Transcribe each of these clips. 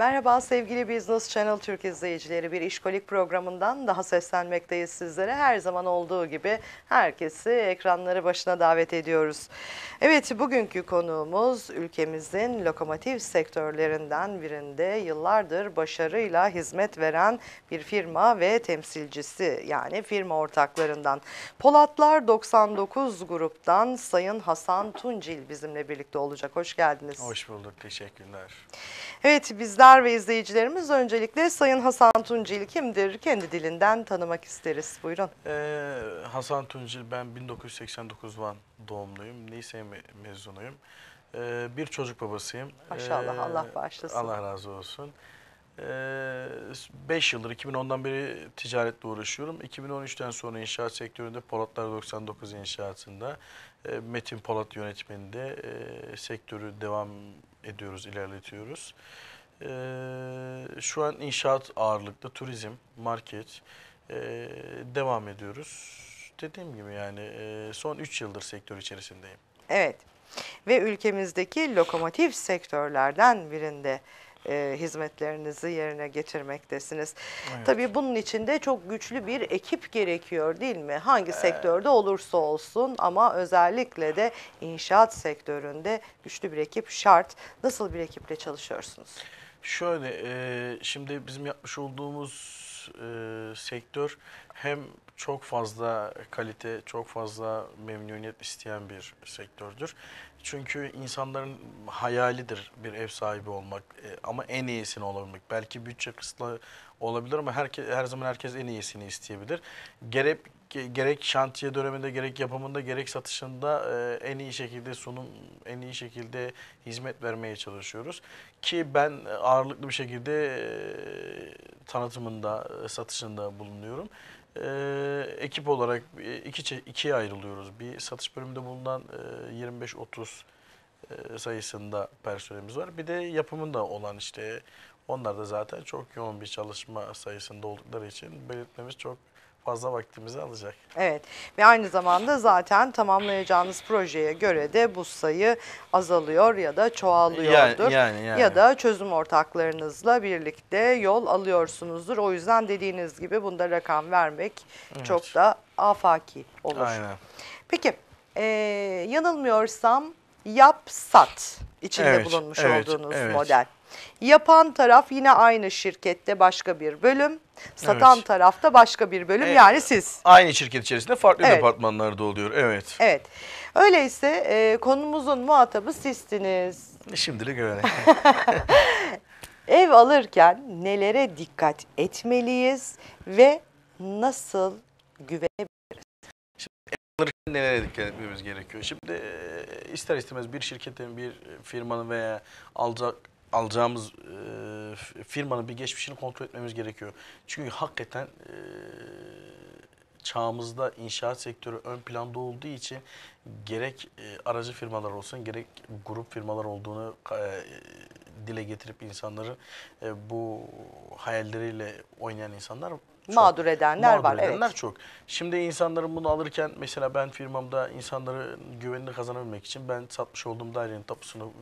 Merhaba sevgili Business Channel Türk izleyicileri. Bir işkolik programından daha seslenmekteyiz sizlere. Her zaman olduğu gibi herkesi ekranları başına davet ediyoruz. Evet bugünkü konuğumuz ülkemizin lokomotif sektörlerinden birinde yıllardır başarıyla hizmet veren bir firma ve temsilcisi yani firma ortaklarından. Polatlar 99 gruptan Sayın Hasan Tuncil bizimle birlikte olacak. Hoş geldiniz. Hoş bulduk. Teşekkürler. Evet bizler ve izleyicilerimiz öncelikle Sayın Hasan Tuncil kimdir? Kendi dilinden tanımak isteriz. Buyurun. Ee, Hasan Tuncil ben 1989 Van doğumluyum. Lise me mezunuyum. Ee, bir çocuk babasıyım. Maşallah ee, Allah bağışlasın. Allah razı olsun. 5 ee, yıldır 2010'dan beri ticaretle uğraşıyorum. 2013'ten sonra inşaat sektöründe Polatlar 99 inşaatında e, Metin Polat yönetmeninde e, sektörü devam ediyoruz, ilerletiyoruz. E, şu an inşaat ağırlıklı, turizm, market e, devam ediyoruz. Dediğim gibi yani e, son 3 yıldır sektör içerisindeyim. Evet ve ülkemizdeki lokomotif sektörlerden birinde e, hizmetlerinizi yerine getirmektesiniz. Evet. Tabii bunun için de çok güçlü bir ekip gerekiyor değil mi? Hangi ee, sektörde olursa olsun ama özellikle de inşaat sektöründe güçlü bir ekip şart. Nasıl bir ekiple çalışıyorsunuz? Şöyle, e, şimdi bizim yapmış olduğumuz e, sektör hem çok fazla kalite, çok fazla memnuniyet isteyen bir sektördür. Çünkü insanların hayalidir bir ev sahibi olmak e, ama en iyisini olabilmek. Belki bütçe kısıtlı olabilir ama herkes, her zaman herkes en iyisini isteyebilir. Gerek gerek şantiye döneminde gerek yapımında gerek satışında e, en iyi şekilde sunum en iyi şekilde hizmet vermeye çalışıyoruz ki ben ağırlıklı bir şekilde e, tanıtımında e, satışında bulunuyorum e, ekip olarak iki, ikiye ayrılıyoruz. Bir satış bölümünde bulunan e, 25-30 e, sayısında personelimiz var. Bir de yapımında olan işte onlar da zaten çok yoğun bir çalışma sayısında oldukları için belirtmemiz çok fazla vaktimizi alacak. Evet ve aynı zamanda zaten tamamlayacağınız projeye göre de bu sayı azalıyor ya da çoğalıyordur. Yani, yani, yani. Ya da çözüm ortaklarınızla birlikte yol alıyorsunuzdur. O yüzden dediğiniz gibi bunda rakam vermek evet. çok da afaki olur. Aynen. Peki e, yanılmıyorsam yap sat içinde evet, bulunmuş evet, olduğunuz evet. model. Yapan taraf yine aynı şirkette başka bir bölüm Satan evet. tarafta başka bir bölüm e, yani siz. Aynı şirket içerisinde farklı evet. departmanlarda oluyor. Evet. Evet. Öyleyse e, konumuzun muhatabı sizsiniz. E, şimdilik öyle. Ev alırken nelere dikkat etmeliyiz ve nasıl güvenebiliriz? Şimdi ev alırken nelere dikkat etmemiz gerekiyor? Şimdi e, ister istemez bir şirketin, bir firmanın veya alacak alacağımız e, firmanın bir geçmişini kontrol etmemiz gerekiyor. Çünkü hakikaten e, çağımızda inşaat sektörü ön planda olduğu için gerek e, aracı firmalar olsun gerek grup firmalar olduğunu e, dile getirip insanları e, bu hayalleriyle oynayan insanlar çok. Mağdur edenler mağdur var. edenler evet. çok. Şimdi insanların bunu alırken mesela ben firmamda insanların güvenini kazanabilmek için ben satmış olduğum dairenin tapusunu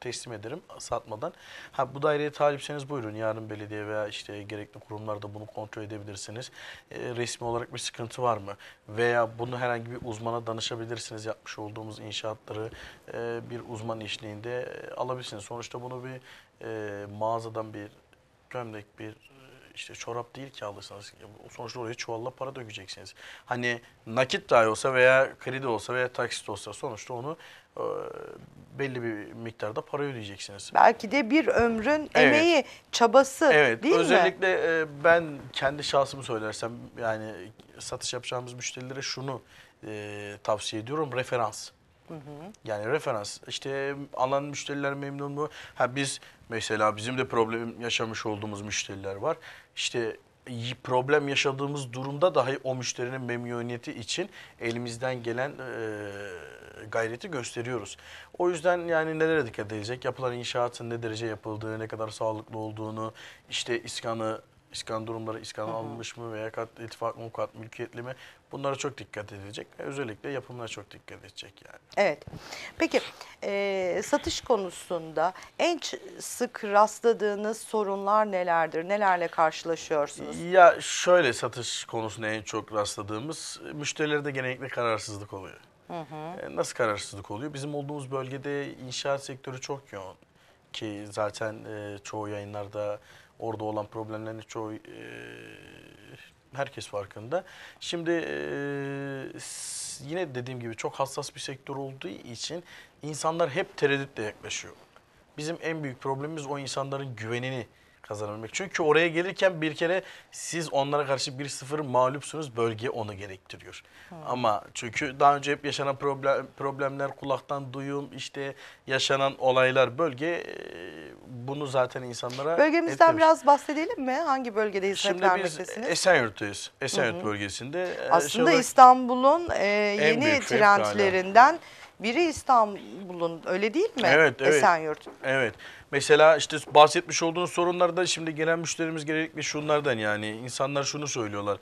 teslim ederim satmadan. Ha bu daireye talipseniz buyurun yarın belediye veya işte gerekli kurumlarda bunu kontrol edebilirsiniz. E, resmi olarak bir sıkıntı var mı? Veya bunu herhangi bir uzmana danışabilirsiniz. Yapmış olduğumuz inşaatları e, bir uzman işliğinde e, alabilirsiniz. Sonuçta bunu bir e, mağazadan bir gömlek bir e, işte çorap değil ki alırsanız sonuçta oraya çuvalla para dökeceksiniz. Hani nakit dahi olsa veya kredi olsa veya taksit olsa sonuçta onu e, belli bir miktarda para ödeyeceksiniz. Belki de bir ömrün evet. emeği, çabası evet. değil Özellikle mi? Özellikle e, ben kendi şahsımı söylersem yani satış yapacağımız müşterilere şunu e, tavsiye ediyorum. Referans. Hı hı. Yani referans işte alan müşteriler memnun mu? Ha biz mesela bizim de problem yaşamış olduğumuz müşteriler var. İşte problem yaşadığımız durumda dahi o müşterinin memnuniyeti için elimizden gelen e, gayreti gösteriyoruz. O yüzden yani nelere dikkat edilecek? Yapılan inşaatın ne derece yapıldığı, ne kadar sağlıklı olduğunu, işte iskanı, iskan durumları iskan alınmış mı veya kat, ittifak mı, kat mülkiyetli mi Bunlara çok dikkat edilecek. Özellikle yapımlara çok dikkat edecek yani. Evet. Peki e, satış konusunda en sık rastladığınız sorunlar nelerdir? Nelerle karşılaşıyorsunuz? Ya şöyle satış konusunda en çok rastladığımız e, müşterilerde genellikle kararsızlık oluyor. Hı hı. E, nasıl kararsızlık oluyor? Bizim olduğumuz bölgede inşaat sektörü çok yoğun ki zaten e, çoğu yayınlarda orada olan problemlerin çoğu e, herkes farkında. Şimdi e, yine dediğim gibi çok hassas bir sektör olduğu için insanlar hep tereddütle yaklaşıyor. Bizim en büyük problemimiz o insanların güvenini kazanabilmek. Çünkü oraya gelirken bir kere siz onlara karşı 1-0 mağlupsunuz. Bölge onu gerektiriyor. Hmm. Ama çünkü daha önce hep yaşanan problem, problemler, kulaktan duyum, işte yaşanan olaylar bölge e, bunu zaten insanlara... Bölgemizden etkilemiş. biraz bahsedelim mi? Hangi bölgedeyiz? Şimdi biz Esenyurt'tayız. Esenyurt Hı -hı. bölgesinde. E, Aslında İstanbul'un e, yeni trendlerinden... Hala biri İstanbul'un öyle değil mi? Evet, evet. Esenyurt. Evet. Mesela işte bahsetmiş olduğunuz sorunlarda şimdi gelen müşterimiz genellikle şunlardan yani insanlar şunu söylüyorlar.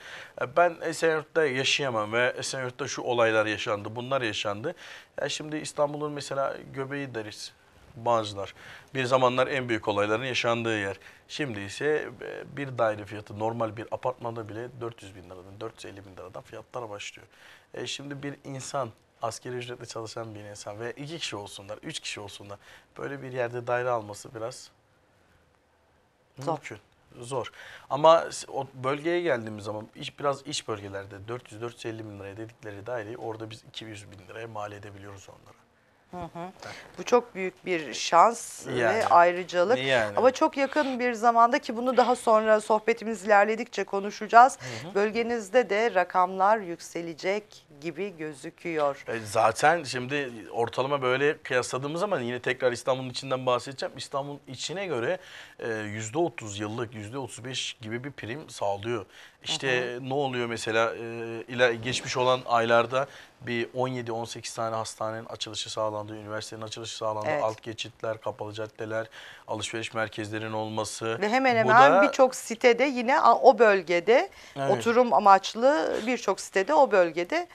Ben Esenyurt'ta yaşayamam ve Esenyurt'ta şu olaylar yaşandı, bunlar yaşandı. Ya şimdi İstanbul'un mesela göbeği deriz bazılar. Bir zamanlar en büyük olayların yaşandığı yer. Şimdi ise e, bir daire fiyatı normal bir apartmanda bile 400 bin liradan 450 bin liradan fiyatlara başlıyor. E şimdi bir insan askeri ücretle çalışan bir insan ve iki kişi olsunlar, üç kişi olsunlar böyle bir yerde daire alması biraz Zor. mümkün. Zor. Ama o bölgeye geldiğimiz zaman iş, biraz iş bölgelerde 400-450 bin liraya dedikleri daireyi orada biz 200 bin liraya mal edebiliyoruz onlara. Hı hı. Bu çok büyük bir şans Yani. ve ayrıcalık. Yani. Ama çok yakın bir zamanda ki bunu daha sonra sohbetimiz ilerledikçe konuşacağız. Bölgenizde de rakamlar yükselecek gibi gözüküyor. E, Zaten şimdi ortalama böyle kıyasladığımız zaman yine tekrar İstanbul'un içinden bahsedeceğim. İstanbul'un içine göre e, yüzde %30 yıllık %35 gibi bir prim sağlıyor. İşte ne oluyor mesela e, ila- geçmiş olan aylarda bir 17-18 tane hastanenin açılışı sağlandı, üniversitenin açılışı sağlandı, evet. alt geçitler, kapalı caddeler, alışveriş merkezlerinin olması. Ve hemen hemen da... birçok sitede yine o bölgede evet. oturum amaçlı birçok sitede o bölgede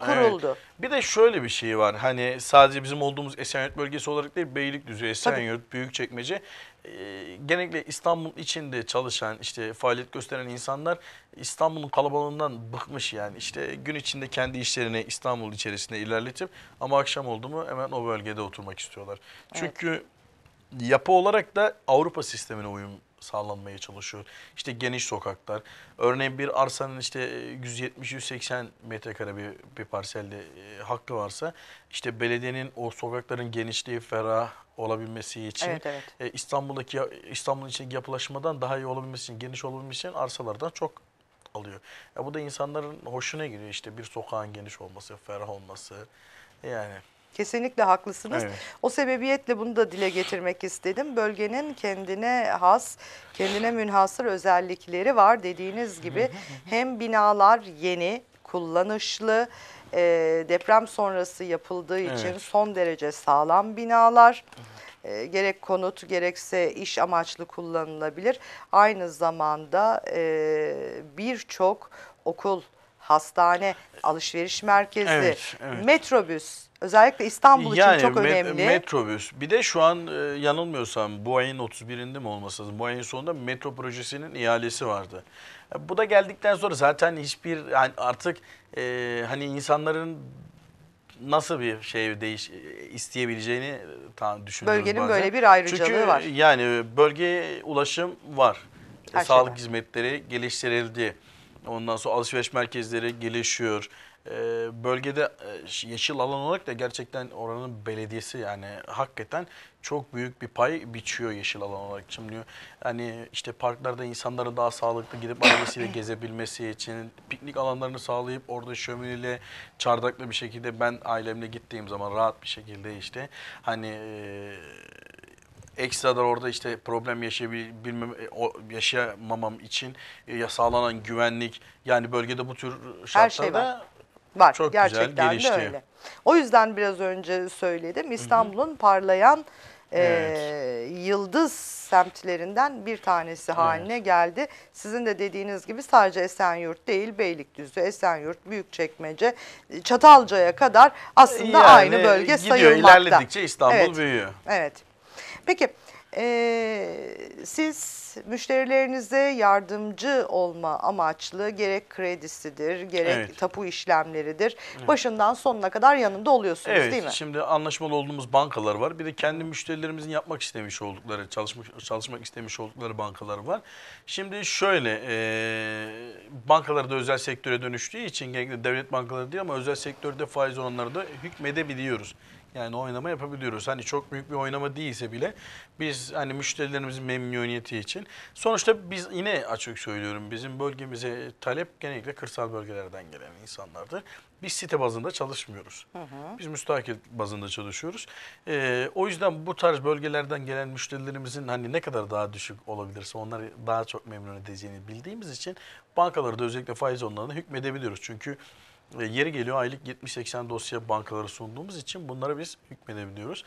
kuruldu. Evet. Bir de şöyle bir şey var. Hani sadece bizim olduğumuz Esenyurt bölgesi olarak değil Beylikdüzü, Esenyurt, Tabii. Büyükçekmece ee, genellikle İstanbul içinde çalışan işte faaliyet gösteren insanlar İstanbul'un kalabalığından bıkmış yani işte gün içinde kendi işlerini İstanbul içerisinde ilerletip ama akşam oldu mu hemen o bölgede oturmak istiyorlar. Çünkü evet. yapı olarak da Avrupa sistemine uyum sağlanmaya çalışıyor. İşte geniş sokaklar. Örneğin bir arsanın işte 170-180 e, metrekare bir, bir parselde e, hakkı varsa işte belediyenin o sokakların genişliği, ferah olabilmesi için evet, evet. E, İstanbul'daki İstanbul'un için yapılaşmadan daha iyi olabilmesi için, geniş olabilmesi için arsalardan çok alıyor. Ya bu da insanların hoşuna giriyor işte bir sokağın geniş olması, ferah olması. Yani Kesinlikle haklısınız. Evet. O sebebiyetle bunu da dile getirmek istedim. Bölgenin kendine has, kendine münhasır özellikleri var dediğiniz gibi. Hem binalar yeni, kullanışlı, e, deprem sonrası yapıldığı evet. için son derece sağlam binalar. Evet gerek konut gerekse iş amaçlı kullanılabilir. Aynı zamanda e, birçok okul, hastane, alışveriş merkezi, evet, evet. metrobüs Özellikle İstanbul yani, için çok önemli. Yani metrobüs. Bir de şu an e, yanılmıyorsam bu ayın 31'inde mi olması lazım? Bu ayın sonunda metro projesinin ihalesi vardı. E, bu da geldikten sonra zaten hiçbir yani artık e, hani insanların nasıl bir şey değiş e, isteyebileceğini e, düşünüyorum. Bölgenin bazen. böyle bir ayrıcalığı Çünkü, var. Çünkü yani bölgeye ulaşım var. Her Sağlık şeyden. hizmetleri geliştirildi. Ondan sonra alışveriş merkezleri gelişiyor. Ee, bölgede e, yeşil alan olarak da gerçekten oranın belediyesi yani hakikaten çok büyük bir pay biçiyor yeşil alan olarak. Şimdi hani işte parklarda insanların daha sağlıklı gidip ailesiyle gezebilmesi için piknik alanlarını sağlayıp orada şömineyle çardaklı bir şekilde ben ailemle gittiğim zaman rahat bir şekilde işte hani e, ekstradan orada işte problem yaşayabilmem, e, yaşayamamam için sağlanan güvenlik yani bölgede bu tür şartlarda şey Var Çok gerçekten güzel, gelişti. de öyle. O yüzden biraz önce söyledim İstanbul'un parlayan e, evet. e, yıldız semtlerinden bir tanesi haline evet. geldi. Sizin de dediğiniz gibi sadece Esenyurt değil Beylikdüzü, Esenyurt, Büyükçekmece, Çatalca'ya kadar aslında yani, aynı bölge gidiyor, sayılmakta. ilerledikçe İstanbul evet. büyüyor. Evet. Peki e, siz müşterilerinize yardımcı olma amaçlı gerek kredisidir, gerek Evet. tapu işlemleridir. Başından sonuna kadar yanında oluyorsunuz Evet, değil mi? şimdi anlaşmalı olduğumuz bankalar var. Bir de kendi müşterilerimizin yapmak istemiş oldukları, çalışmak, çalışmak istemiş oldukları bankalar var. Şimdi şöyle, e, bankalar da özel sektöre dönüştüğü için genellikle devlet bankaları değil ama özel sektörde faiz oranları da hükmedebiliyoruz. Yani oynama yapabiliyoruz. Hani çok büyük bir oynama değilse bile biz hani müşterilerimizin memnuniyeti için. Sonuçta biz yine açık söylüyorum bizim bölgemize talep genellikle kırsal bölgelerden gelen insanlardır. Biz site bazında çalışmıyoruz. Hı hı. Biz müstakil bazında çalışıyoruz. Ee, o yüzden bu tarz bölgelerden gelen müşterilerimizin hani ne kadar daha düşük olabilirse onları daha çok memnun edeceğini bildiğimiz için bankaları da özellikle faiz onlarına hükmedebiliyoruz. Çünkü e, yeri geliyor aylık 70-80 dosya bankalara sunduğumuz için bunlara biz hükmedebiliyoruz.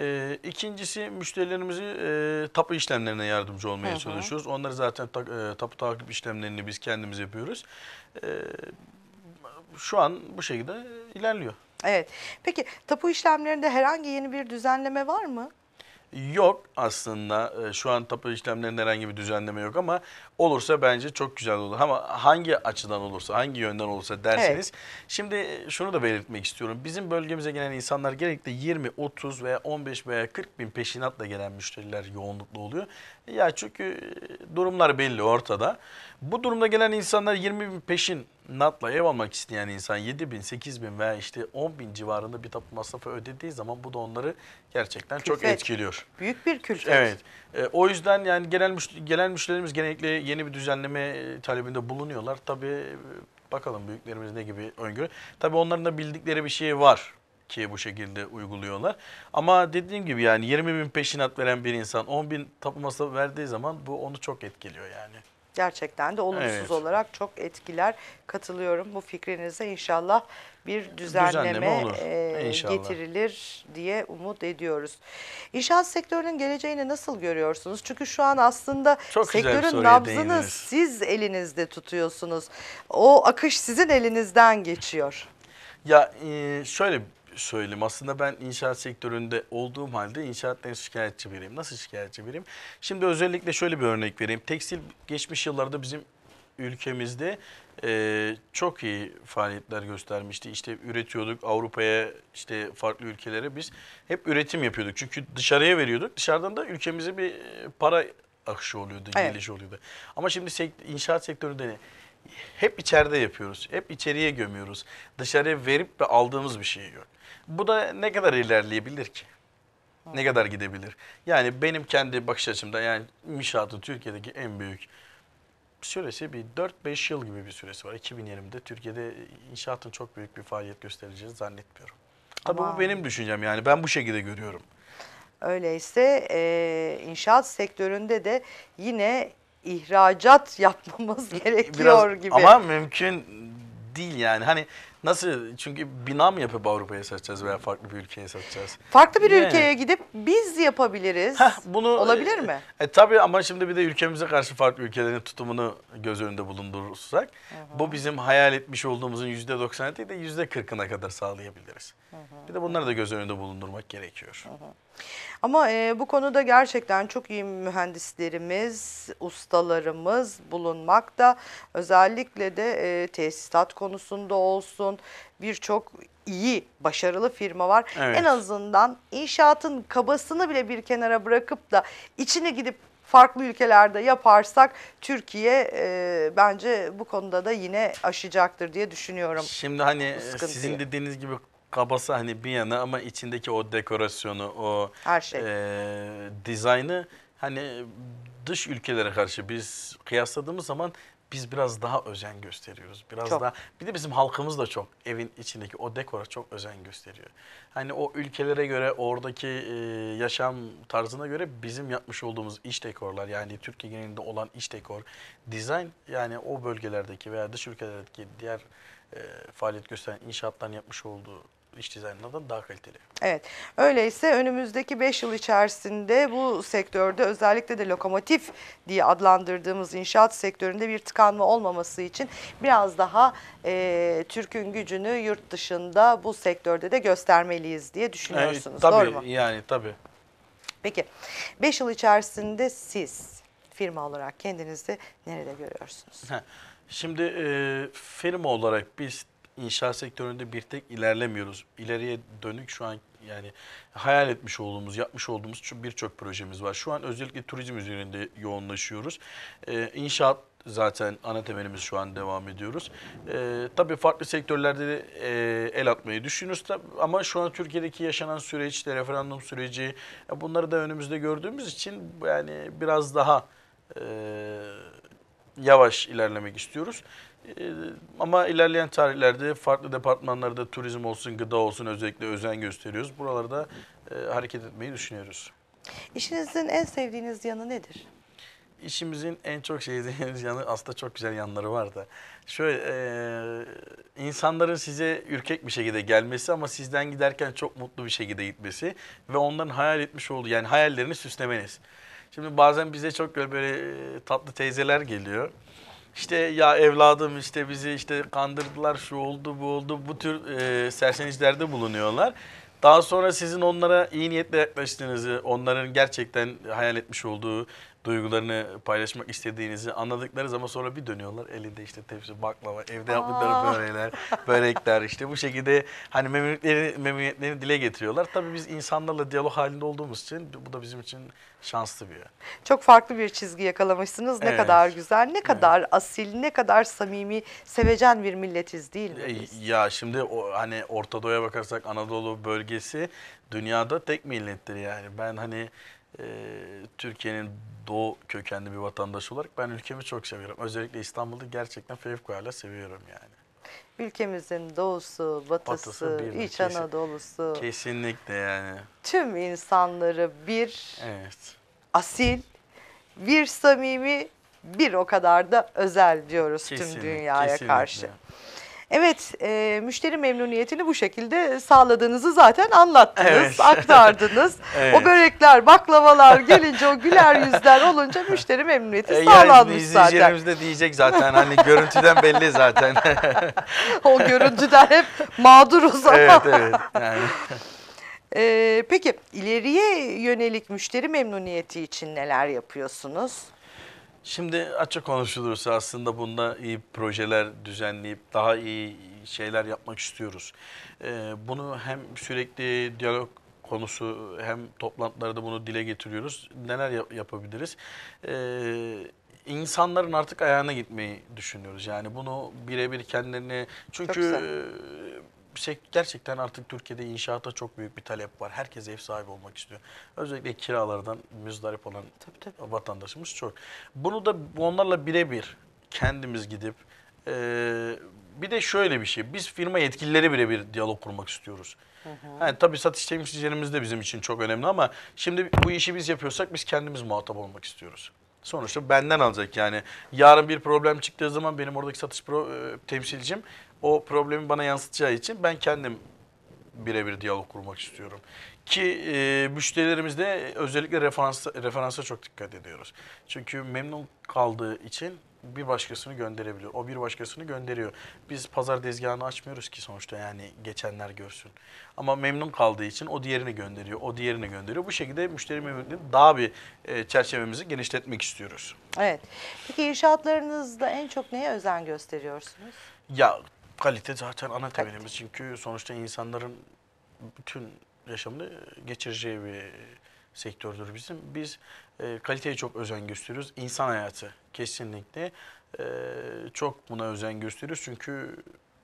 E, ikincisi müşterilerimizi e, tapu işlemlerine yardımcı olmaya hı hı. çalışıyoruz. Onları zaten ta, e, tapu takip işlemlerini biz kendimiz yapıyoruz. E, şu an bu şekilde ilerliyor. Evet. Peki tapu işlemlerinde herhangi yeni bir düzenleme var mı? Yok aslında ee, şu an tapu işlemlerinde herhangi bir düzenleme yok ama olursa bence çok güzel olur. Ama hangi açıdan olursa, hangi yönden olursa derseniz. Evet. Şimdi e, şunu da belirtmek istiyorum. Bizim bölgemize gelen insanlar genellikle 20, 30 veya 15 veya 40 bin peşinatla gelen müşteriler yoğunluklu oluyor. Ya çünkü e, durumlar belli ortada. Bu durumda gelen insanlar 20 bin peşin natla ev almak isteyen insan 7 bin, 8 bin veya işte 10 bin civarında bir tapu masrafı ödediği zaman bu da onları gerçekten külfet. çok etkiliyor. Büyük bir külfet. Evet. E, o yüzden yani genel müş gelen müşterilerimiz genellikle yeni bir düzenleme e, talebinde bulunuyorlar. Tabii e, bakalım büyüklerimiz ne gibi öngörüyor. Tabii onların da bildikleri bir şey var ki bu şekilde uyguluyorlar. Ama dediğim gibi yani 20 bin peşinat veren bir insan 10 bin tapu masrafı verdiği zaman bu onu çok etkiliyor yani gerçekten de olumsuz Evet. olarak çok etkiler. Katılıyorum bu fikrinize inşallah bir düzenleme, Düzenleme e, getirilir diye umut ediyoruz. İnşaat sektörünün geleceğini nasıl görüyorsunuz? Çünkü şu an aslında Çok sektörün soruya nabzını değindiniz. siz elinizde tutuyorsunuz. O akış sizin elinizden geçiyor. Ya e, şöyle söyleyeyim. Aslında ben inşaat sektöründe olduğum halde inşaattan şikayetçi biriyim. Nasıl şikayetçi biriyim? Şimdi özellikle şöyle bir örnek vereyim. Tekstil geçmiş yıllarda bizim ülkemizde e, çok iyi faaliyetler göstermişti. İşte üretiyorduk Avrupa'ya işte farklı ülkelere biz hep üretim yapıyorduk. Çünkü dışarıya veriyorduk. Dışarıdan da ülkemize bir e, para akışı oluyordu, evet. geliş oluyordu. Ama şimdi sekt inşaat sektöründe hep içeride yapıyoruz. Hep içeriye gömüyoruz. Dışarıya verip ve aldığımız bir şey yok. Bu da ne kadar ilerleyebilir ki? Ne kadar gidebilir? Yani benim kendi bakış açımda yani inşaatı Türkiye'deki en büyük süresi bir 4-5 yıl gibi bir süresi var. 2020'de Türkiye'de inşaatın çok büyük bir faaliyet göstereceğini zannetmiyorum. Tabii Ama... bu benim düşüncem yani ben bu şekilde görüyorum. Öyleyse e, inşaat sektöründe de yine ihracat yapmamız gerekiyor Biraz, gibi. Ama mümkün değil yani. Hani Nasıl? Çünkü bina mı yapıp Avrupa'ya satacağız veya farklı bir ülkeye satacağız? Farklı bir yani. ülkeye gidip biz yapabiliriz. Heh, bunu Olabilir e, mi? E, tabii ama şimdi bir de ülkemize karşı farklı ülkelerin tutumunu göz önünde bulundurursak hı hı. bu bizim hayal etmiş olduğumuzun yüzde %90'ı değil de yüzde %40'ına kadar sağlayabiliriz. Hı hı. Bir de bunları da göz önünde bulundurmak gerekiyor. Hı hı. Ama e, bu konuda gerçekten çok iyi mühendislerimiz, ustalarımız bulunmakta. Özellikle de e, tesisat konusunda olsun bunun birçok iyi, başarılı firma var. Evet. En azından inşaatın kabasını bile bir kenara bırakıp da içine gidip farklı ülkelerde yaparsak Türkiye e, bence bu konuda da yine aşacaktır diye düşünüyorum. Şimdi hani e, sizin dediğiniz gibi kabası hani bir yana ama içindeki o dekorasyonu, o her şey. E, dizaynı hani dış ülkelere karşı biz kıyasladığımız zaman biz biraz daha özen gösteriyoruz. Biraz çok. daha bir de bizim halkımız da çok evin içindeki o dekora çok özen gösteriyor. Hani o ülkelere göre oradaki e, yaşam tarzına göre bizim yapmış olduğumuz iç dekorlar yani Türkiye genelinde olan iç dekor, dizayn yani o bölgelerdeki veya dış ülkelerdeki diğer e, faaliyet gösteren inşaattan yapmış olduğu iç dizaynından daha kaliteli. Evet. Öyleyse önümüzdeki 5 yıl içerisinde bu sektörde özellikle de lokomotif diye adlandırdığımız inşaat sektöründe bir tıkanma olmaması için biraz daha e, Türk'ün gücünü yurt dışında bu sektörde de göstermeliyiz diye düşünüyorsunuz. E, tabii, Doğru mu? Yani tabii. Peki 5 yıl içerisinde siz firma olarak kendinizi nerede görüyorsunuz? Şimdi e, firma olarak biz inşaat sektöründe bir tek ilerlemiyoruz. İleriye dönük şu an yani hayal etmiş olduğumuz, yapmış olduğumuz birçok projemiz var. Şu an özellikle turizm üzerinde yoğunlaşıyoruz. Ee, inşaat zaten ana temelimiz şu an devam ediyoruz. Ee, tabii farklı sektörlerde de e, el atmayı düşünüyoruz ama şu an Türkiye'deki yaşanan süreç, referandum süreci bunları da önümüzde gördüğümüz için yani biraz daha e, yavaş ilerlemek istiyoruz. Ee, ama ilerleyen tarihlerde farklı departmanlarda turizm olsun, gıda olsun özellikle özen gösteriyoruz. Buralarda e, hareket etmeyi düşünüyoruz. İşinizin en sevdiğiniz yanı nedir? İşimizin en çok sevdiğiniz yanı aslında çok güzel yanları var da. Şöyle e, insanların size ürkek bir şekilde gelmesi ama sizden giderken çok mutlu bir şekilde gitmesi ve onların hayal etmiş olduğu yani hayallerini süslemeniz. Şimdi bazen bize çok böyle, böyle tatlı teyzeler geliyor işte ya evladım işte bizi işte kandırdılar şu oldu bu oldu bu tür e, sersenişlerde bulunuyorlar. Daha sonra sizin onlara iyi niyetle yaklaştığınızı, onların gerçekten hayal etmiş olduğu duygularını paylaşmak istediğinizi anladıkları zaman sonra bir dönüyorlar. Elinde işte tepsi, baklava, evde yaptıkları börekler, börekler işte bu şekilde hani memnuniyetlerini, memnuniyetlerini dile getiriyorlar. Tabii biz insanlarla diyalog halinde olduğumuz için bu da bizim için şanslı bir yer. Çok farklı bir çizgi yakalamışsınız. Ne evet. kadar güzel, ne kadar evet. asil, ne kadar samimi, sevecen bir milletiz değil mi? E, ya şimdi o, hani Orta Doğu'ya bakarsak Anadolu bölgesi dünyada tek millettir yani. Ben hani ee, Türkiye'nin doğu kökenli bir vatandaş olarak ben ülkemi çok seviyorum. Özellikle İstanbul'da gerçekten fevkalade seviyorum yani. Ülkemizin doğusu, batısı, batısı bir, iç Anadolu'su. Kesinlikle yani. Tüm insanları bir evet. asil, bir samimi, bir o kadar da özel diyoruz kesinlikle, tüm dünyaya kesinlikle. karşı. Evet, e, müşteri memnuniyetini bu şekilde sağladığınızı zaten anlattınız, evet. aktardınız. evet. O börekler, baklavalar gelince, o güler yüzler olunca müşteri memnuniyeti e, sağlanmış yani, zaten. İzleyicilerimiz de diyecek zaten hani görüntüden belli zaten. o görüntüden hep mağduruz ama. Evet, evet. Yani. Ee, peki ileriye yönelik müşteri memnuniyeti için neler yapıyorsunuz? Şimdi açık konuşulursa aslında bunda iyi projeler düzenleyip daha iyi şeyler yapmak istiyoruz. Ee, bunu hem sürekli diyalog konusu hem toplantılarda bunu dile getiriyoruz. Neler yap yapabiliriz? Ee, insanların artık ayağına gitmeyi düşünüyoruz. Yani bunu birebir kendilerini çünkü şey, gerçekten artık Türkiye'de inşaata çok büyük bir talep var. Herkes ev sahibi olmak istiyor. Özellikle kiralardan müzdarip olan tabii, tabii. vatandaşımız çok. Bunu da onlarla birebir kendimiz gidip e, bir de şöyle bir şey. Biz firma yetkilileri birebir diyalog kurmak istiyoruz. Hı hı. Yani tabii satış temsilcilerimiz de bizim için çok önemli ama şimdi bu işi biz yapıyorsak biz kendimiz muhatap olmak istiyoruz. Sonuçta benden alacak yani. Yarın bir problem çıktığı zaman benim oradaki satış pro, e, temsilcim o problemi bana yansıtacağı için ben kendim birebir diyalog kurmak istiyorum. Ki e, müşterilerimizde özellikle referans, referansa çok dikkat ediyoruz. Çünkü memnun kaldığı için bir başkasını gönderebiliyor. O bir başkasını gönderiyor. Biz pazar tezgahını açmıyoruz ki sonuçta yani geçenler görsün. Ama memnun kaldığı için o diğerini gönderiyor, o diğerini gönderiyor. Bu şekilde müşteri memnuniyetini daha bir e, çerçevemizi genişletmek istiyoruz. Evet. Peki inşaatlarınızda en çok neye özen gösteriyorsunuz? Ya Kalite zaten ana temelimiz. Çünkü sonuçta insanların bütün yaşamını geçireceği bir sektördür bizim. Biz e, kaliteye çok özen gösteriyoruz. İnsan hayatı kesinlikle e, çok buna özen gösteriyoruz. Çünkü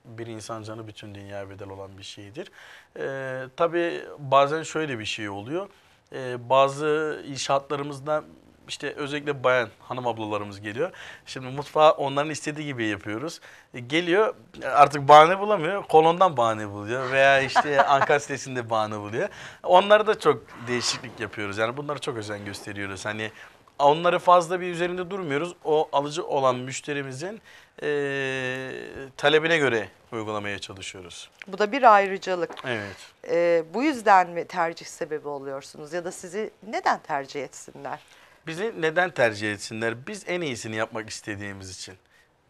bir insan canı bütün dünya bedel olan bir şeydir. E, tabii bazen şöyle bir şey oluyor. E, bazı inşaatlarımızda işte özellikle bayan hanım ablalarımız geliyor. Şimdi mutfağı onların istediği gibi yapıyoruz. E, geliyor artık bahane bulamıyor. Kolondan bahane buluyor veya işte Ankara sitesinde bahane buluyor. Onlara da çok değişiklik yapıyoruz. Yani bunlara çok özen gösteriyoruz. Hani onları fazla bir üzerinde durmuyoruz. O alıcı olan müşterimizin e, talebine göre uygulamaya çalışıyoruz. Bu da bir ayrıcalık. Evet. E, bu yüzden mi tercih sebebi oluyorsunuz ya da sizi neden tercih etsinler? Bizi neden tercih etsinler? Biz en iyisini yapmak istediğimiz için.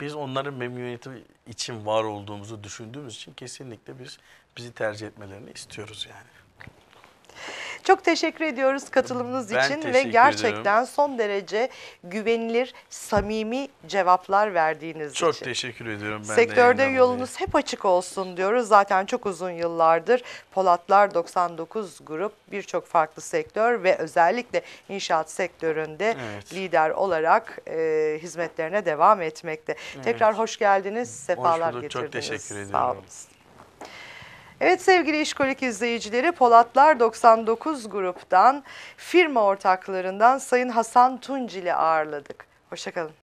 Biz onların memnuniyeti için var olduğumuzu düşündüğümüz için kesinlikle biz bizi tercih etmelerini istiyoruz yani. Çok teşekkür ediyoruz katılımınız ben için ve gerçekten ediyorum. son derece güvenilir, samimi cevaplar verdiğiniz çok için. Çok teşekkür ediyorum. Ben Sektörde de yolunuz hep açık olsun diyoruz. Zaten çok uzun yıllardır Polatlar 99 grup birçok farklı sektör ve özellikle inşaat sektöründe evet. lider olarak e, hizmetlerine devam etmekte. Evet. Tekrar hoş geldiniz, sefalar hoş getirdiniz. Çok teşekkür ediyorum. Sağ olun. Evet sevgili işkolik izleyicileri Polatlar 99 gruptan firma ortaklarından Sayın Hasan Tunc ağırladık. Hoşçakalın.